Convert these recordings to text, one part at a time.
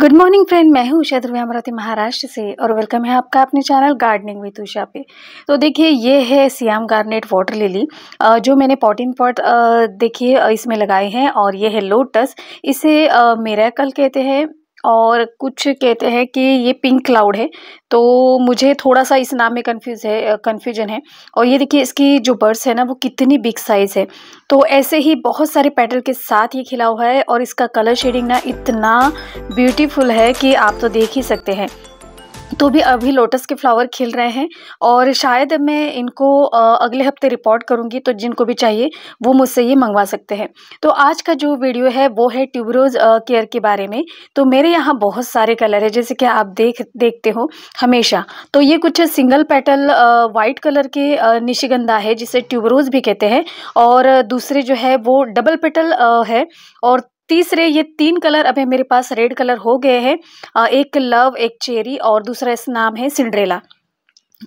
good morning friend मैं हूँ उषा ध्रुवी अमरावती महाराष्ट्र से और वेलकम है आपका अपने चैनल गार्डनिंग विथ उषा पे तो देखिए ये है सियाम गार्नेट वाटर लिली जो मैंने पॉट पॉट देखिए इसमें लगाए हैं और ये है लोटस इसे कल कहते हैं और कुछ कहते हैं कि ये पिंक क्लाउड है तो मुझे थोड़ा सा इस नाम में कन्फ्यूज़ है कन्फ्यूजन है और ये देखिए इसकी जो बर्ड्स है ना वो कितनी बिग साइज़ है तो ऐसे ही बहुत सारे पैटर्न के साथ ये खिला हुआ है और इसका कलर शेडिंग ना इतना ब्यूटीफुल है कि आप तो देख ही सकते हैं तो भी अभी लोटस के फ्लावर खिल रहे हैं और शायद मैं इनको अगले हफ्ते रिपोर्ट करूंगी तो जिनको भी चाहिए वो मुझसे ये मंगवा सकते हैं तो आज का जो वीडियो है वो है ट्यूबरोज केयर के बारे में तो मेरे यहाँ बहुत सारे कलर है जैसे कि आप देख देखते हो हमेशा तो ये कुछ सिंगल पेटल वाइट कलर के निशिगंधा है जिसे ट्यूबरोज भी कहते हैं और दूसरे जो है वो डबल पेटल है और तीसरे ये तीन कलर अभी मेरे पास रेड कलर हो गए हैं एक लव एक चेरी और दूसरा इस नाम है सिंड्रेला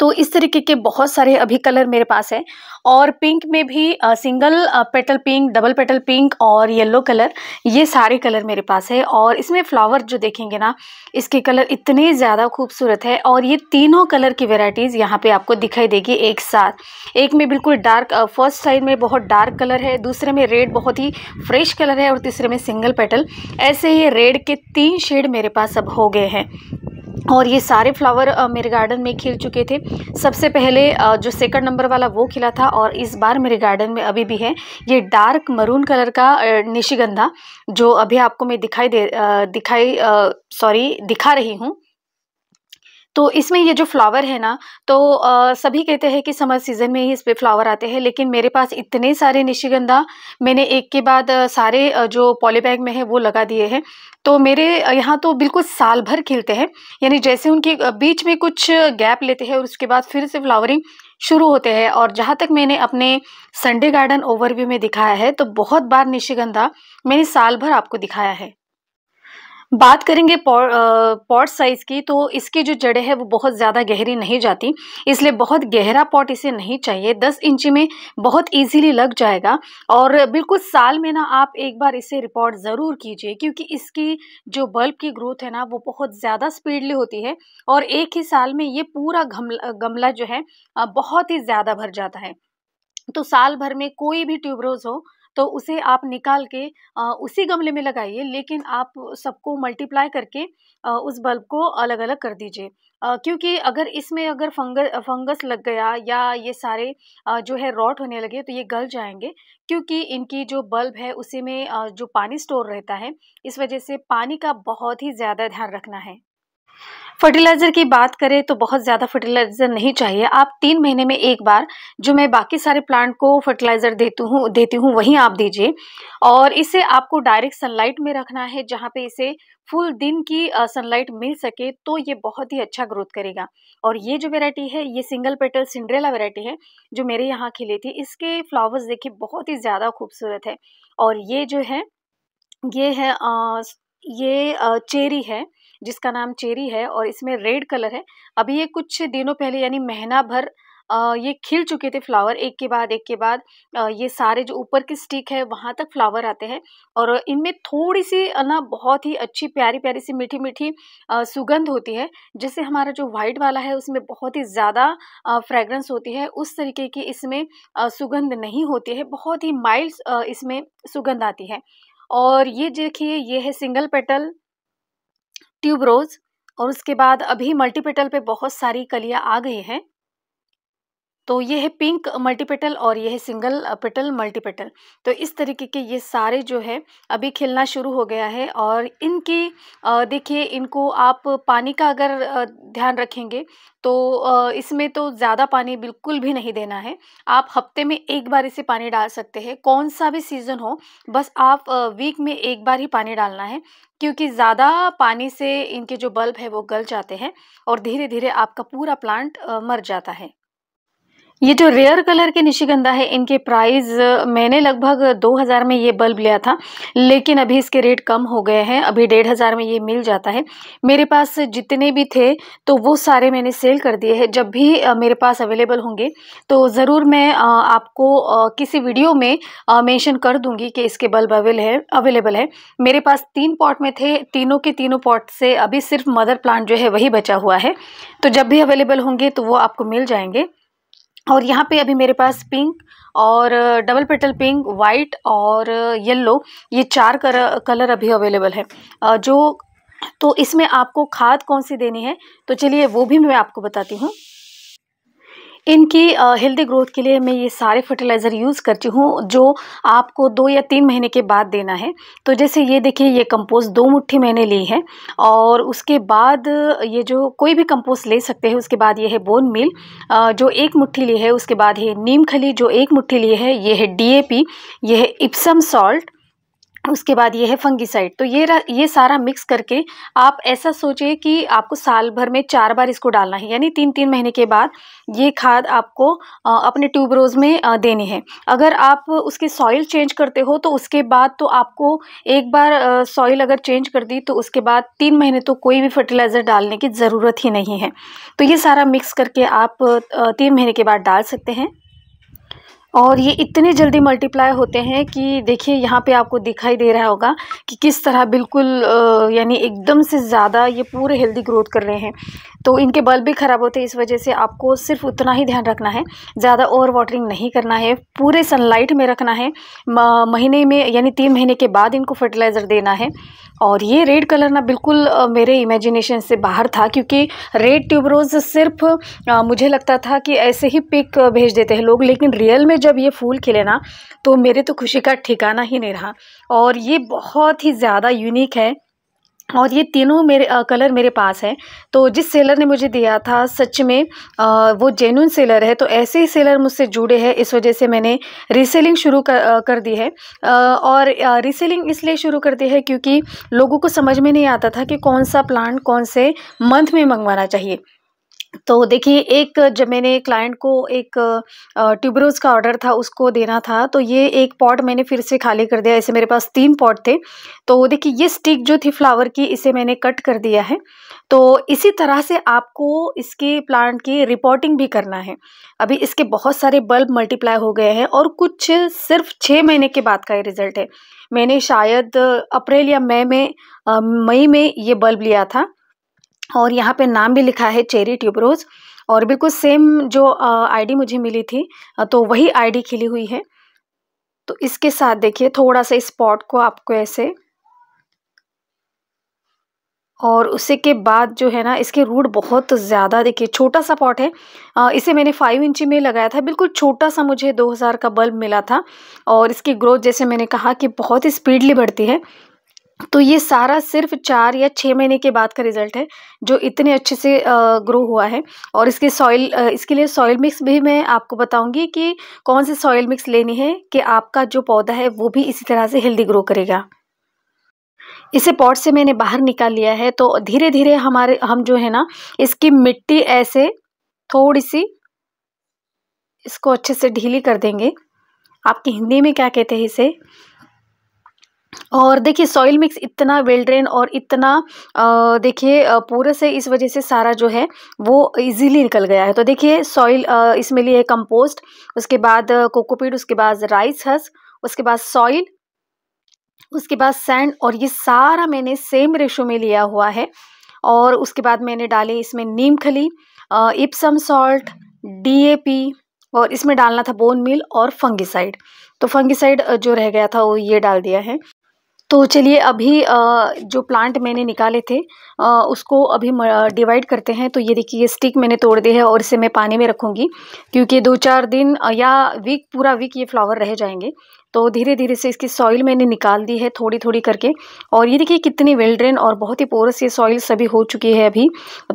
तो इस तरीके के बहुत सारे अभी कलर मेरे पास है और पिंक में भी आ, सिंगल आ, petal pink double petal pink और येलो कलर ये सारे कलर मेरे पास है और इसमें फ्लावर जो देखेंगे ना इसके कलर इतने ज़्यादा खूबसूरत है और ये तीनों कलर की वेराइटीज़ यहाँ पे आपको दिखाई देगी एक साथ एक में बिल्कुल डार्क फर्स्ट साइड में बहुत डार्क कलर है दूसरे में रेड बहुत ही फ्रेश कलर है और तीसरे में सिंगल पेटल ऐसे ही रेड के तीन शेड मेरे पास अब हो गए हैं और ये सारे फ्लावर मेरे गार्डन में खिल चुके थे सबसे पहले जो सेकंड नंबर वाला वो खिला था और इस बार मेरे गार्डन में अभी भी है ये डार्क मरून कलर का निशिगंधा जो अभी आपको मैं दिखाई दे दिखाई सॉरी दिखा रही हूँ तो इसमें ये जो फ्लावर है ना तो आ, सभी कहते हैं कि समर सीज़न में ही इस पर फ्लावर आते हैं लेकिन मेरे पास इतने सारे निशिगंधा मैंने एक के बाद सारे जो पॉलीबैग में है वो लगा दिए हैं तो मेरे यहाँ तो बिल्कुल साल भर खिलते हैं यानी जैसे उनके बीच में कुछ गैप लेते हैं और उसके बाद फिर से फ्लावरिंग शुरू होते हैं और जहाँ तक मैंने अपने संडे गार्डन ओवरव्यू में दिखाया है तो बहुत बार निशिगंधा मैंने साल भर आपको दिखाया है बात करेंगे पॉट साइज़ की तो इसकी जो जड़ें हैं वो बहुत ज़्यादा गहरी नहीं जाती इसलिए बहुत गहरा पॉट इसे नहीं चाहिए दस इंची में बहुत ईजीली लग जाएगा और बिल्कुल साल में ना आप एक बार इसे रिपोर्ट ज़रूर कीजिए क्योंकि इसकी जो बल्ब की ग्रोथ है ना वो बहुत ज़्यादा स्पीडली होती है और एक ही साल में ये पूरा गमला जो है बहुत ही ज़्यादा भर जाता है तो साल भर में कोई भी ट्यूबरोज हो तो उसे आप निकाल के उसी गमले में लगाइए लेकिन आप सबको मल्टीप्लाई करके उस बल्ब को अलग अलग कर दीजिए क्योंकि अगर इसमें अगर फंगस फंगस लग गया या ये सारे जो है रॉट होने लगे तो ये गल जाएंगे क्योंकि इनकी जो बल्ब है उसी में जो पानी स्टोर रहता है इस वजह से पानी का बहुत ही ज़्यादा ध्यान रखना है फर्टिलाइज़र की बात करें तो बहुत ज़्यादा फर्टिलाइज़र नहीं चाहिए आप तीन महीने में एक बार जो मैं बाकी सारे प्लांट को फर्टिलाइज़र देती हूँ देती हूँ वहीं आप दीजिए और इसे आपको डायरेक्ट सनलाइट में रखना है जहाँ पे इसे फुल दिन की सनलाइट मिल सके तो ये बहुत ही अच्छा ग्रोथ करेगा और ये जो वेराइटी है ये सिंगल पेटल सिंड्रेला वेराइटी है जो मेरे यहाँ खिली थी इसके फ्लावर्स देखिए बहुत ही ज़्यादा खूबसूरत है और ये जो है ये है आ, ये चेरी है जिसका नाम चेरी है और इसमें रेड कलर है अभी ये कुछ दिनों पहले यानी महीना भर आ, ये खिल चुके थे फ्लावर एक के बाद एक के बाद आ, ये सारे जो ऊपर की स्टिक है वहाँ तक फ्लावर आते हैं और इनमें थोड़ी सी ना बहुत ही अच्छी प्यारी प्यारी सी मीठी मीठी सुगंध होती है जैसे हमारा जो वाइट वाला है उसमें बहुत ही ज़्यादा फ्रेगरेंस होती है उस तरीके की इसमें आ, सुगंध नहीं होती है बहुत ही माइल्ड इसमें सुगंध आती है और ये देखिए ये है सिंगल पेटल ट्यूबरोज और उसके बाद अभी मल्टीपेटल पे बहुत सारी कलियां आ गई हैं तो ये है पिंक मल्टीपेटल और ये है सिंगल पेटल मल्टीपेटल तो इस तरीके के ये सारे जो है अभी खिलना शुरू हो गया है और इनकी देखिए इनको आप पानी का अगर ध्यान रखेंगे तो इसमें तो ज़्यादा पानी बिल्कुल भी नहीं देना है आप हफ्ते में एक बार इसे पानी डाल सकते हैं कौन सा भी सीज़न हो बस आप वीक में एक बार ही पानी डालना है क्योंकि ज़्यादा पानी से इनके जो बल्ब है वो गल जाते हैं और धीरे धीरे आपका पूरा प्लांट मर जाता है ये जो रेयर कलर के निशिगंधा है इनके प्राइस मैंने लगभग 2000 में ये बल्ब लिया था लेकिन अभी इसके रेट कम हो गए हैं अभी डेढ़ हज़ार में ये मिल जाता है मेरे पास जितने भी थे तो वो सारे मैंने सेल कर दिए हैं जब भी मेरे पास अवेलेबल होंगे तो ज़रूर मैं आपको किसी वीडियो में मेंशन कर दूंगी कि इसके बल्ब अवेल है अवेलेबल है मेरे पास तीन पॉट में थे तीनों के तीनों पॉट से अभी सिर्फ मदर प्लांट जो है वही बचा हुआ है तो जब भी अवेलेबल होंगे तो वो आपको मिल जाएंगे और यहाँ पे अभी मेरे पास पिंक और डबल पेटल पिंक वाइट और येलो ये चार कर, कलर अभी अवेलेबल है जो तो इसमें आपको खाद कौन सी देनी है तो चलिए वो भी मैं आपको बताती हूँ इनकी हेल्दी ग्रोथ के लिए मैं ये सारे फर्टिलाइज़र यूज़ करती हूँ जो आपको दो या तीन महीने के बाद देना है तो जैसे ये देखिए ये कंपोस्ट दो मुट्ठी मैंने ली है और उसके बाद ये जो कोई भी कंपोस्ट ले सकते हैं उसके बाद ये है बोन मिल जो एक मुट्ठी ली है उसके बाद ये नीम खली जो एक मुट्ठी ली है ये है डी ए पी ये है इप्सम सॉल्ट उसके बाद ये है फंगिसाइड तो ये ये सारा मिक्स करके आप ऐसा सोचिए कि आपको साल भर में चार बार इसको डालना है यानी तीन तीन महीने के बाद ये खाद आपको अपने ट्यूबरोज में देनी है अगर आप उसके सॉइल चेंज करते हो तो उसके बाद तो आपको एक बार सॉइल अगर चेंज कर दी तो उसके बाद तीन महीने तो कोई भी फर्टिलाइज़र डालने की ज़रूरत ही नहीं है तो ये सारा मिक्स करके आप तीन महीने के बाद डाल सकते हैं और ये इतने जल्दी मल्टीप्लाई होते हैं कि देखिए यहाँ पे आपको दिखाई दे रहा होगा कि किस तरह बिल्कुल यानी एकदम से ज़्यादा ये पूरे हेल्दी ग्रोथ कर रहे हैं तो इनके बल्ब भी ख़राब होते हैं इस वजह से आपको सिर्फ उतना ही ध्यान रखना है ज़्यादा ओवर वाटरिंग नहीं करना है पूरे सनलाइट में रखना है महीने में यानी तीन महीने के बाद इनको फर्टिलाइज़र देना है और ये रेड कलर ना बिल्कुल मेरे इमेजिनेशन से बाहर था क्योंकि रेड ट्यूबरोज़ सिर्फ मुझे लगता था कि ऐसे ही पिक भेज देते हैं लोग लेकिन रियल में जब ये फूल खिले ना तो मेरे तो खुशी का ठिकाना ही नहीं रहा और ये बहुत ही ज़्यादा यूनिक है और ये तीनों मेरे आ, कलर मेरे पास है तो जिस सेलर ने मुझे दिया था सच में आ, वो जेन्यून सेलर है तो ऐसे ही सेलर मुझसे जुड़े हैं इस वजह से मैंने रीसेलिंग शुरू कर, आ, कर दी है आ, और रीसेलिंग इसलिए शुरू कर दी है क्योंकि लोगों को समझ में नहीं आता था कि कौन सा प्लांट कौन से मंथ में मंगवाना चाहिए तो देखिए एक जब मैंने क्लाइंट को एक ट्यूबरोज का ऑर्डर था उसको देना था तो ये एक पॉट मैंने फिर से खाली कर दिया ऐसे मेरे पास तीन पॉट थे तो देखिए ये स्टिक जो थी फ्लावर की इसे मैंने कट कर दिया है तो इसी तरह से आपको इसके प्लांट की रिपोर्टिंग भी करना है अभी इसके बहुत सारे बल्ब मल्टीप्लाई हो गए हैं और कुछ सिर्फ छः महीने के बाद का ये रिज़ल्ट है मैंने शायद अप्रैल या मई में मई में ये बल्ब लिया था और यहाँ पे नाम भी लिखा है चेरी ट्यूबरोज और बिल्कुल सेम जो आईडी मुझे मिली थी तो वही आईडी खिली हुई है तो इसके साथ देखिए थोड़ा सा इस पॉट को आपको ऐसे और उसी के बाद जो है ना इसके रूट बहुत ज़्यादा देखिए छोटा सा पॉट है आ, इसे मैंने फाइव इंची में लगाया था बिल्कुल छोटा सा मुझे 2000 का बल्ब मिला था और इसकी ग्रोथ जैसे मैंने कहा कि बहुत ही स्पीडली बढ़ती है तो ये सारा सिर्फ चार या छः महीने के बाद का रिज़ल्ट है जो इतने अच्छे से ग्रो हुआ है और इसके सॉइल इसके लिए सॉइल मिक्स भी मैं आपको बताऊंगी कि कौन सी सॉइल मिक्स लेनी है कि आपका जो पौधा है वो भी इसी तरह से हेल्दी ग्रो करेगा इसे पॉट से मैंने बाहर निकाल लिया है तो धीरे धीरे हमारे हम जो है ना इसकी मिट्टी ऐसे थोड़ी सी इसको अच्छे से ढीली कर देंगे आपकी हिंदी में क्या कहते हैं इसे और देखिए सॉइल मिक्स इतना वेल ड्रेन और इतना देखिए पूरे से इस वजह से सारा जो है वो इजीली निकल गया है तो देखिए सॉइल इसमें लिए है कंपोस्ट उसके बाद कोकोपीड उसके बाद राइस हस उसके बाद सॉइल उसके बाद सैंड और ये सारा मैंने सेम रेशो में लिया हुआ है और उसके बाद मैंने डाले इसमें नीम खली इप्सम सॉल्ट डी और इसमें डालना था बोन मिल और फंगिसाइड तो फंगिसाइड जो रह गया था वो ये डाल दिया है तो चलिए अभी जो प्लांट मैंने निकाले थे उसको अभी डिवाइड करते हैं तो ये देखिए ये स्टिक मैंने तोड़ दी है और इसे मैं पानी में रखूँगी क्योंकि दो चार दिन या वीक पूरा वीक ये फ्लावर रह जाएंगे तो धीरे धीरे से इसकी सॉइल मैंने निकाल दी है थोड़ी थोड़ी करके और ये देखिए कितनी वेल्ड्रेन और बहुत ही पोरस ये सॉइल सभी हो चुकी है अभी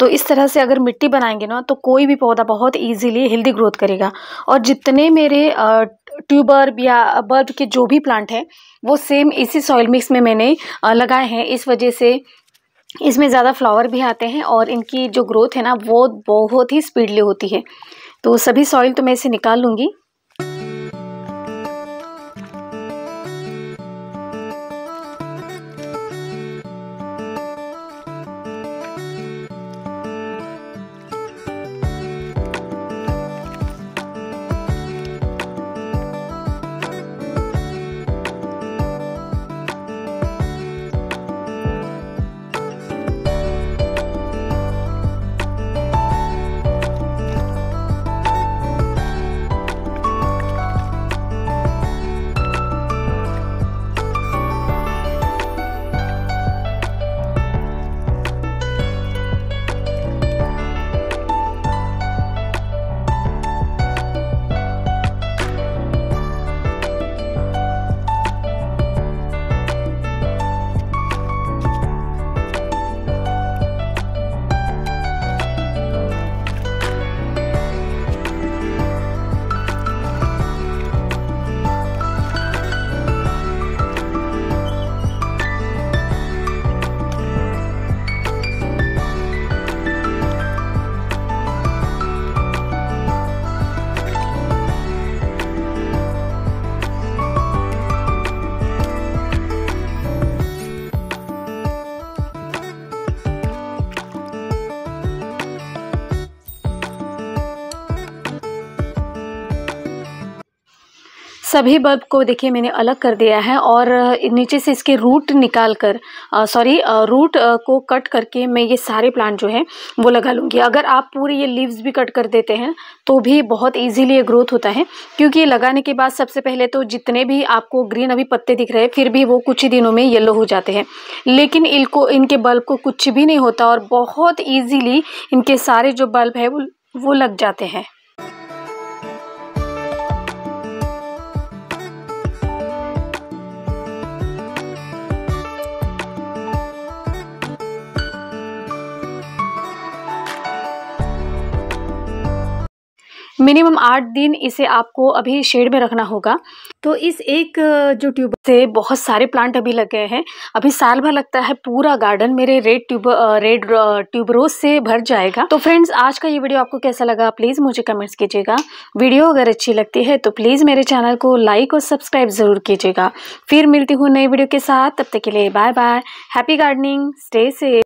तो इस तरह से अगर मिट्टी बनाएंगे ना तो कोई भी पौधा बहुत ईजिली हेल्दी ग्रोथ करेगा और जितने मेरे ट्यूबर्ब या बर्ड के जो भी प्लांट हैं वो सेम इसी सॉइल मिक्स में मैंने लगाए हैं इस वजह से इसमें ज़्यादा फ्लावर भी आते हैं और इनकी जो ग्रोथ है ना वो बहुत ही स्पीडली होती है तो सभी सॉइल तो मैं इसे निकाल लूँगी सभी बल्ब को देखिए मैंने अलग कर दिया है और नीचे से इसके रूट निकाल कर सॉरी रूट को कट करके मैं ये सारे प्लांट जो है वो लगा लूँगी अगर आप पूरे ये लीव्स भी कट कर देते हैं तो भी बहुत ईजीली ये ग्रोथ होता है क्योंकि ये लगाने के बाद सबसे पहले तो जितने भी आपको ग्रीन अभी पत्ते दिख रहे हैं फिर भी वो कुछ ही दिनों में येलो हो जाते हैं लेकिन इनको इनके बल्ब को कुछ भी नहीं होता और बहुत ईजीली इनके सारे जो बल्ब है वो वो लग जाते हैं मिनिमम आठ दिन इसे आपको अभी शेड में रखना होगा तो इस एक जो ट्यूब से बहुत सारे प्लांट अभी लग गए हैं अभी साल भर लगता है पूरा गार्डन मेरे red tube red tuberose से भर जाएगा तो फ्रेंड्स आज का ये वीडियो आपको कैसा लगा प्लीज़ मुझे कमेंट्स कीजिएगा वीडियो अगर अच्छी लगती है तो प्लीज़ मेरे चैनल को लाइक और सब्सक्राइब ज़रूर कीजिएगा फिर मिलती हूँ नई वीडियो के साथ तब तक के लिए bye bye happy gardening stay safe